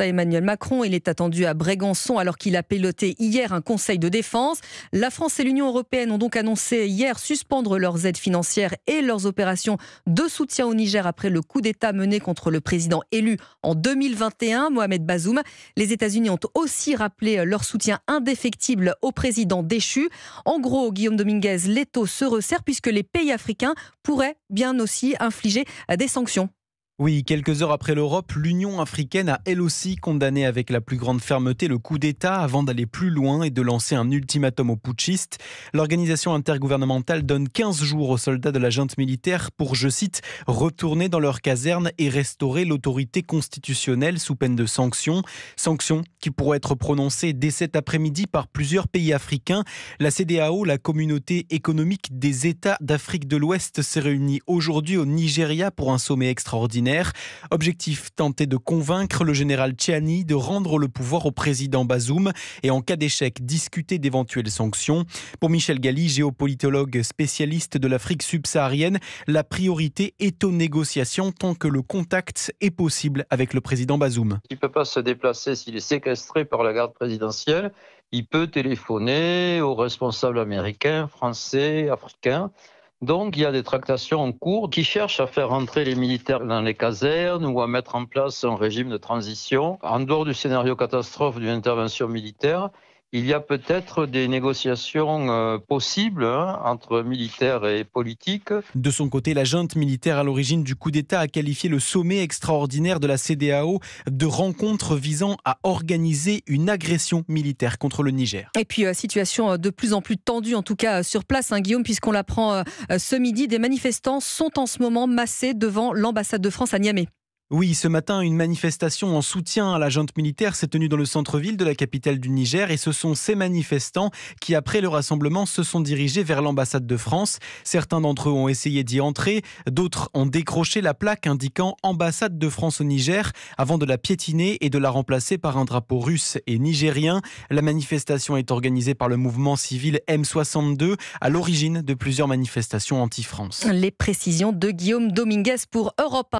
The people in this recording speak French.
à Emmanuel Macron. Il est attendu à Brégançon alors qu'il a piloté hier un conseil de défense. La France et l'Union européenne ont donc annoncé hier suspendre leurs aides financières et leurs opérations de soutien au Niger après le coup d'État mené contre le président élu en 2021, Mohamed Bazoum. Les États-Unis ont aussi rappelé leur soutien indéfectible au président déchu. En gros, Guillaume Dominguez, l'étau se resserre puisque les pays africains pourraient bien aussi infliger des sanctions. Oui, quelques heures après l'Europe, l'Union africaine a elle aussi condamné avec la plus grande fermeté le coup d'État avant d'aller plus loin et de lancer un ultimatum aux putschistes. L'organisation intergouvernementale donne 15 jours aux soldats de la junte militaire pour, je cite, retourner dans leur caserne et restaurer l'autorité constitutionnelle sous peine de sanctions. Sanctions qui pourraient être prononcées dès cet après-midi par plusieurs pays africains. La CDAO, la communauté économique des États d'Afrique de l'Ouest, s'est réunie aujourd'hui au Nigeria pour un sommet extraordinaire Objectif tenter de convaincre le général Tchiani de rendre le pouvoir au président Bazoum et en cas d'échec discuter d'éventuelles sanctions. Pour Michel Galli, géopolitologue spécialiste de l'Afrique subsaharienne, la priorité est aux négociations tant que le contact est possible avec le président Bazoum. Il ne peut pas se déplacer s'il est séquestré par la garde présidentielle. Il peut téléphoner aux responsables américains, français, africains donc il y a des tractations en cours qui cherchent à faire rentrer les militaires dans les casernes ou à mettre en place un régime de transition en dehors du scénario catastrophe d'une intervention militaire il y a peut-être des négociations euh, possibles hein, entre militaires et politiques. De son côté, la junte militaire à l'origine du coup d'État a qualifié le sommet extraordinaire de la CDAO de rencontre visant à organiser une agression militaire contre le Niger. Et puis, euh, situation euh, de plus en plus tendue, en tout cas sur place, hein, Guillaume, puisqu'on l'apprend ce midi, des manifestants sont en ce moment massés devant l'ambassade de France à Niamey. Oui, ce matin, une manifestation en soutien à la junte militaire s'est tenue dans le centre-ville de la capitale du Niger et ce sont ces manifestants qui, après le rassemblement, se sont dirigés vers l'ambassade de France. Certains d'entre eux ont essayé d'y entrer, d'autres ont décroché la plaque indiquant ambassade de France au Niger avant de la piétiner et de la remplacer par un drapeau russe et nigérien. La manifestation est organisée par le mouvement civil M62 à l'origine de plusieurs manifestations anti-France. Les précisions de Guillaume Dominguez pour Europa.